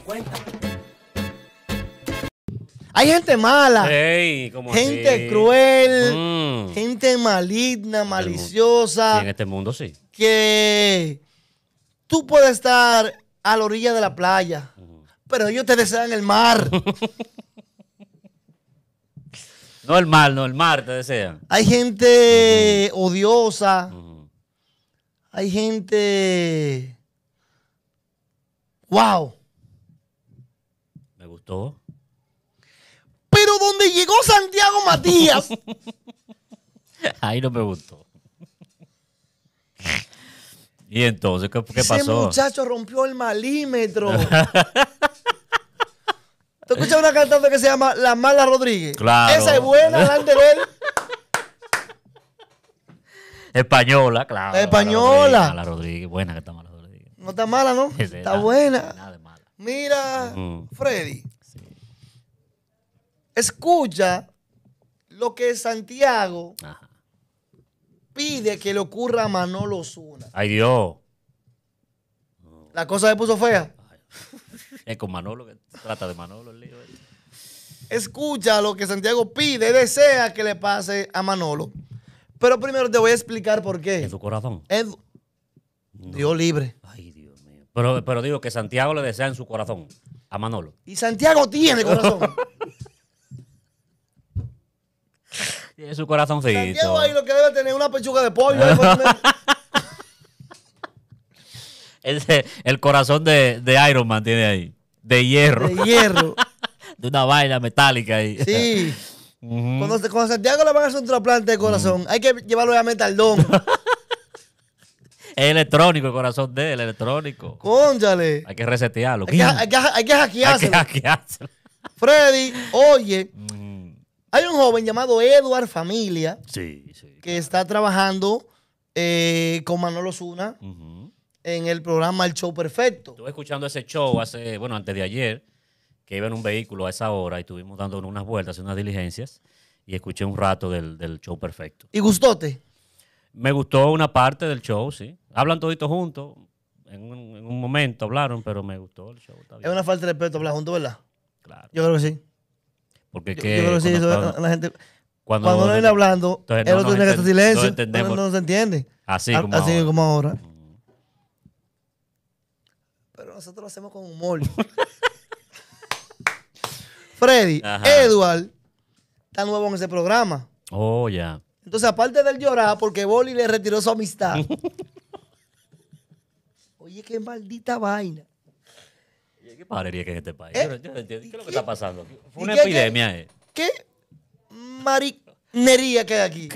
cuenta. Hay gente mala, gente cruel, mm. gente maligna, maliciosa. en este mundo sí. Que tú puedes estar a la orilla de la playa, pero ellos te desean el mar. no el mar, no el mar te desean. Hay gente odiosa. Hay gente... ¡Wow! Pero donde llegó Santiago Matías. Ahí no me gustó. ¿Y entonces qué, pasó? Ese muchacho rompió el malímetro. ¿Tú escuchas una cantante que se llama La Mala Rodríguez? Claro. Esa es buena, la de Española, claro. La española. La Rodríguez, buena que está mala Rodríguez. No está mala, ¿no? está buena. Mira, Freddy, escucha lo que Santiago pide que le ocurra a Manolo Zuna. Ay, Dios. La cosa se puso fea. Es con Manolo que trata de Manolo este. Escucha lo que Santiago pide, desea que le pase a Manolo. Pero primero te voy a explicar por qué. En tu corazón. Dios libre. Ay, pero, pero digo que Santiago le desea en su corazón a Manolo. Y Santiago tiene corazón. tiene su corazoncito. Santiago ahí lo que debe tener una pechuga de pollo. el corazón de, de, Iron Man tiene ahí. De hierro. De hierro. de una vaina metálica ahí. Sí. cuando, cuando, Santiago le van a hacer un trasplante de corazón, hay que llevarlo a al es electrónico el corazón de él, electrónico. Cónchale. Hay que resetearlo. Hay que, hay hay que hackeárselo. Freddy, oye, mm. hay un joven llamado Eduard Familia sí, que está trabajando eh, con Manolo Zuna en el programa El Show Perfecto. Estuve escuchando ese show hace, bueno, antes de ayer, que iba en un vehículo a esa hora y estuvimos dando unas vueltas, unas diligencias, y escuché un rato del, del Show Perfecto. ¿Y gustóte? Me gustó una parte del show, sí. Hablan toditos juntos. En un, momento hablaron, pero me gustó el show. Es una falta de respeto hablar juntos, ¿verdad? Claro. Yo creo que sí. Porque yo, que yo creo que sí, eso, la, gente cuando, uno viene hablando, él no, tiene que hacer silencio. No, no, se entiende. Así ah, como, ahora. Mm. Pero nosotros lo hacemos con humor. Freddy, Eduard Edward, está nuevo en ese programa. Oh, ya. Entonces, aparte del llorar, porque Boli le retiró su amistad. Oye, qué maldita vaina. Oye, ¿Qué parería que es este país? Eh, yo, no, entiendo. ¿Qué es lo que está pasando? Fue una epidemia, ¿eh? ¿Qué marinería que hay aquí?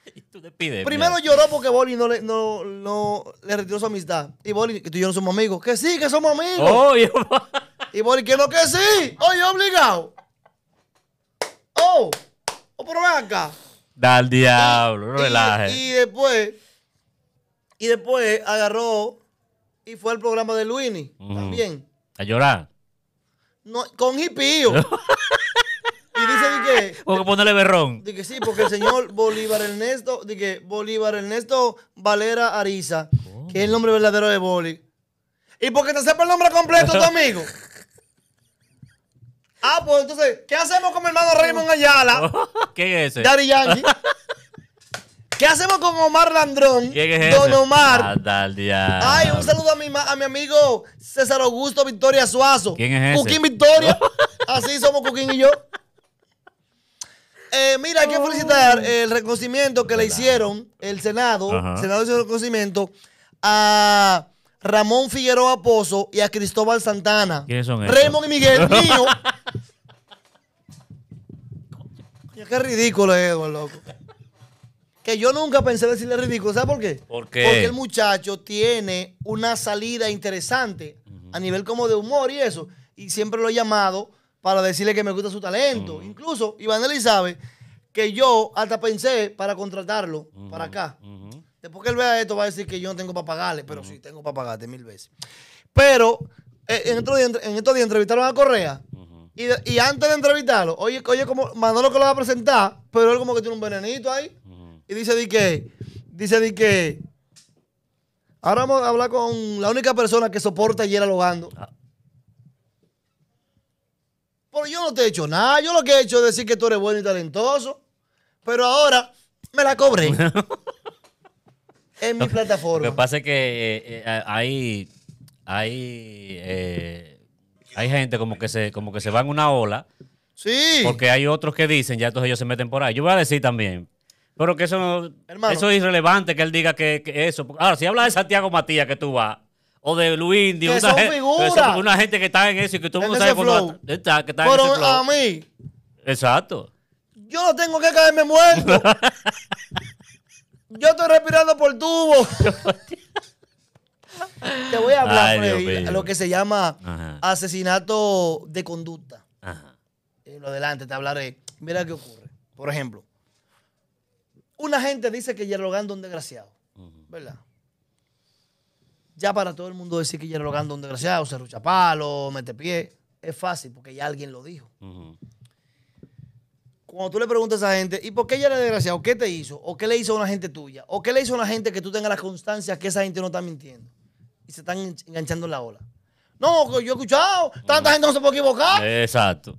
Primero lloró porque Boli no le, retiró su amistad. Y Boli, que tú y yo no somos amigos. Que sí, que somos amigos. Y Boli, que no, que sí. Oye, obligado. Oh, oh, pero ven acá. Da al diablo, no relaje. Y, después, y después agarró y fue al programa de Luini también. A llorar. No, con hipío. y dice de que. Porque ponerle berrón. dice que sí, porque el señor Bolívar Ernesto, dije Bolívar Ernesto Valera Ariza, que es el oh. nombre verdadero de Boli. Y porque te sepa el nombre completo, tu amigo. Ah, pues entonces, ¿qué hacemos con mi hermano Raymond Ayala? ¿Qué es ese? Daddy Yankee. ¿Qué hacemos con Omar Landrón? ¿Quién es ese? Don Omar. Ah, Ay, un saludo a mi, a mi amigo César Augusto Victoria Suazo. ¿Quién es ese? Cuquín Victoria. Así somos Cuquín y yo. Eh, mira, hay que felicitar el reconocimiento que le hicieron el Senado. El Senado hizo el reconocimiento a Ramón Figueroa Pozo y a Cristóbal Santana. ¿Quiénes son ellos? Raymond y Miguel, mío. Qué ridículo es loco. Que yo nunca pensé decirle ridículo. ¿Sabes por qué? Porque el muchacho tiene una salida interesante a nivel como de humor y eso. Y siempre lo he llamado para decirle que me gusta su talento. Mm. Incluso Iván sabe que yo hasta pensé para contratarlo mm, para acá. Mm-hmm. Después que él vea esto va a decir que yo no tengo para pagarle, pero mm-hmm. sí, tengo para pagarte mil veces. Pero eh, en, estos días, en, estos días, entrevistaron a Correa y, y, antes de entrevistarlo, oye, oye como Manolo que lo va a presentar, pero él como que tiene un venenito ahí. Y dice di que, dice di que. Ahora vamos a hablar con la única persona que soporta y era logando. Ah. Pero yo no te he hecho nada. Yo lo que he hecho es decir que tú eres bueno y talentoso. Pero ahora me la cobré. en mi plataforma. Lo que pasa es que eh, eh, hay. hay eh, hay gente como que se, como que se va en una ola. Sí. Porque hay otros que dicen, ya entonces ellos se meten por ahí. Yo voy a decir también, pero que eso no, eso es irrelevante que él diga que, eso. Ahora, si habla de Santiago Matías que tú vas, o de Luis Indio, una, gente, una gente que está en eso y que todo el mundo sabe que a mí. Exacto. Yo no tengo que caerme muerto. Yo estoy respirando por tubo. Te voy a hablar, de lo que se llama asesinato de conducta. En eh, lo adelante te hablaré. Mira qué ocurre. Por ejemplo, una gente dice que Yerlogando es desgraciado, ¿verdad? Ya para todo el mundo decir que Yerlogando es un desgraciado, se rucha palo, mete pie, es fácil porque ya alguien lo dijo. Cuando tú le preguntas a esa gente, ¿y por qué ella era desgraciado? ¿Qué te hizo? ¿O qué le hizo a una gente tuya? ¿O qué le hizo a una gente que tú tengas la constancia que esa gente no está mintiendo? y se están enganchando la ola. No, yo he escuchado. Tanta gente no se puede equivocar. Exacto.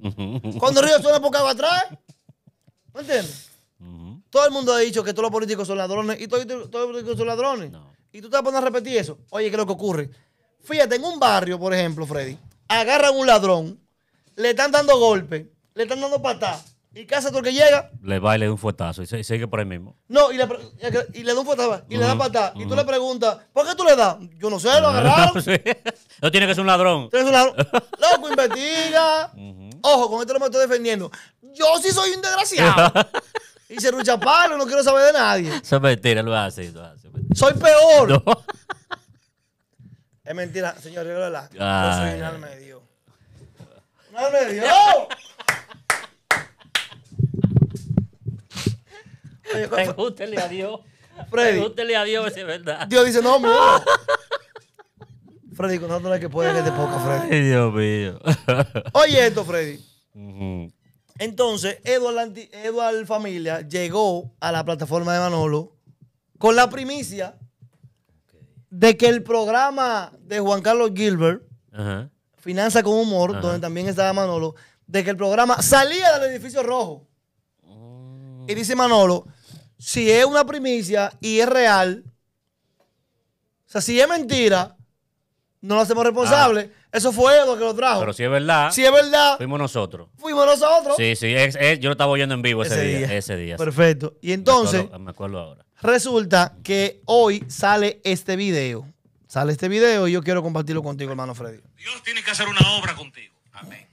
Cuando el río suena por acá atrás. ¿Me entiendes? Todo el mundo ha dicho que todos los políticos son ladrones y todos, los políticos son ladrones. Y tú te vas a poner a repetir eso. Oye, ¿qué es lo que ocurre? Fíjate, en un barrio, por ejemplo, Freddy, agarran un ladrón, le están dando golpes, le están dando patadas y tú que llega. Le va y le da un fuetazo y, sigue por ahí mismo. No, y le, y le da un fuetazo y le da patada. Y tú le preguntas, ¿por qué tú le das? Yo no sé, lo agarraron. No tiene que ser un ladrón. Tienes un ladrón. Loco, investiga. Ojo, con esto no me estoy defendiendo. Yo sí soy un desgraciado. y se rucha palo, no quiero saber de nadie. Eso es mentira, lo hace. Lo hace soy peor. es mentira, señor Yo soy un alma de Dios. ¡Un alma Pregúntele a Dios. Pregúntele a Dios es verdad. Dios dice, no, Freddy, Conándole que puede que te poca, Freddy. Dios mío. Oye esto, Freddy. Entonces, Eduard, Familia llegó a la plataforma de Manolo con la primicia de que el programa de Juan Carlos Gilbert, Finanza con Humor, donde también estaba Manolo, de que el programa salía del edificio rojo. Oh. Y dice Manolo, si es una primicia y es real, o sea, si es mentira, no lo hacemos responsable. Ah. Eso fue lo que lo trajo. Pero si es verdad. Si es verdad. Fuimos nosotros. Fuimos nosotros. Sí, sí. yo lo estaba oyendo en vivo ese, día, Ese día. Perfecto. Y entonces. acuerdo, ahora. Resulta que hoy sale este video. Sale este video y yo quiero compartirlo contigo, hermano Freddy. Dios tiene que hacer una obra contigo. Amén.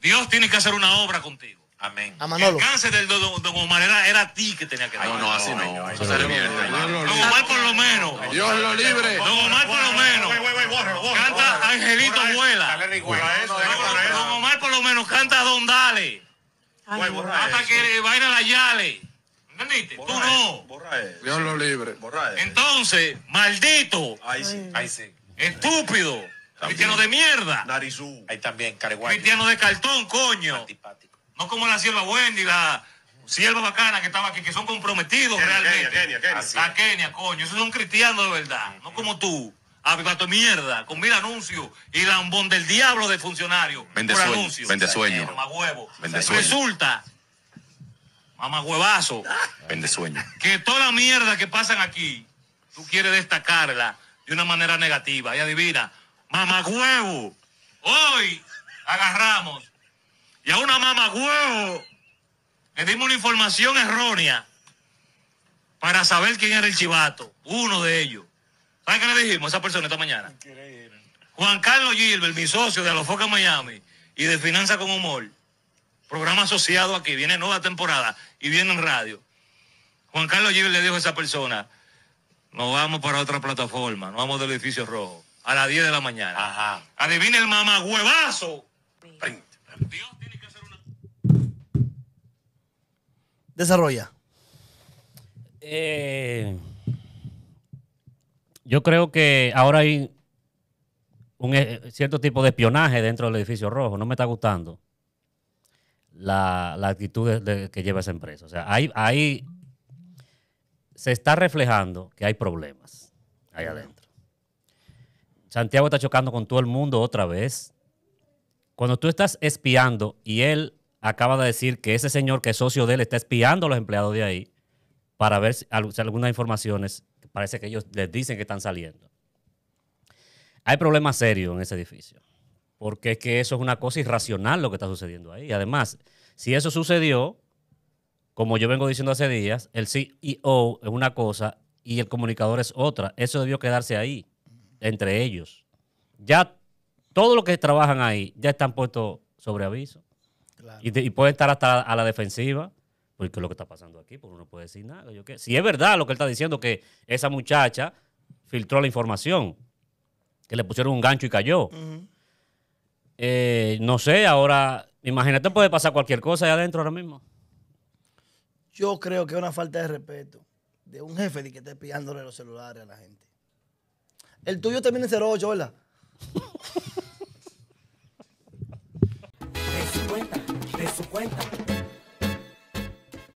Dios tiene que hacer una obra contigo. Amén. El cáncer del don, don Omar era, era, a ti que tenía que dar. No, no, así no. eso se don Omar por lo menos. Dios lo libre. Don Omar por lo menos. Canta Angelito Vuela. Don Omar por lo menos canta Don Dale. Hasta que baila la Yale. ¿Entendiste? Tú no. Dios lo libre. Borra Entonces, maldito. Ahí sí. Ahí sí. Estúpido. Cristiano de mierda. Narizú. Ahí también, Careguay. Cristiano de cartón, coño. No como la sierva Wendy, la sierva bacana que estaba aquí, que son comprometidos realmente. la Kenia, coño. Esos son cristianos de verdad. No como tú. tu mierda, con mil anuncios y lambón del diablo de funcionario. Vende Vende sueño. Vende Resulta, mamá huevazo. Vende sueño. Que toda la mierda que pasan aquí, tú quieres destacarla de una manera negativa. Y adivina, mamá huevo, hoy agarramos y a una mamá huevo le dimos una información errónea para saber quién era el chivato, uno de ellos. ¿Saben qué le dijimos a esa persona esta mañana? Juan Carlos Gilbert, mi socio de Alofoca Miami y de Finanza con Humor, programa asociado aquí, viene nueva temporada y viene en radio. Juan Carlos Gilbert le dijo a esa persona, nos vamos para otra plataforma, nos vamos del edificio rojo, a las 10 de la mañana. Ajá. Adivina el mamá huevazo Desarrolla. Eh, yo creo que ahora hay un eh, cierto tipo de espionaje dentro del edificio rojo. No me está gustando la, actitud que lleva esa empresa. O sea, ahí se está reflejando que hay problemas ahí adentro. Santiago está chocando con todo el mundo otra vez. Cuando tú estás espiando y él acaba de decir que ese señor que es socio de él está espiando a los empleados de ahí para ver si, algunas informaciones parece que ellos les dicen que están saliendo. Hay problemas serios en ese edificio, porque es que eso es una cosa irracional lo que está sucediendo ahí. Además, si eso sucedió, como yo vengo diciendo hace días, el CEO es una cosa y el comunicador es otra. Eso debió quedarse ahí, entre ellos. Ya todos los que trabajan ahí ya están puestos sobre aviso. Y, puede estar hasta a la defensiva, porque lo que está pasando aquí, porque uno puede decir nada. Yo qué. Si es verdad lo que él está diciendo, que esa muchacha filtró la información, que le pusieron un gancho y cayó. Eh, no sé, ahora, imagínate, puede pasar cualquier cosa allá adentro ahora mismo. Yo creo que es una falta de respeto de un jefe de que esté pillándole los celulares a la gente. El tuyo también es 08, ¿verdad? su cuenta.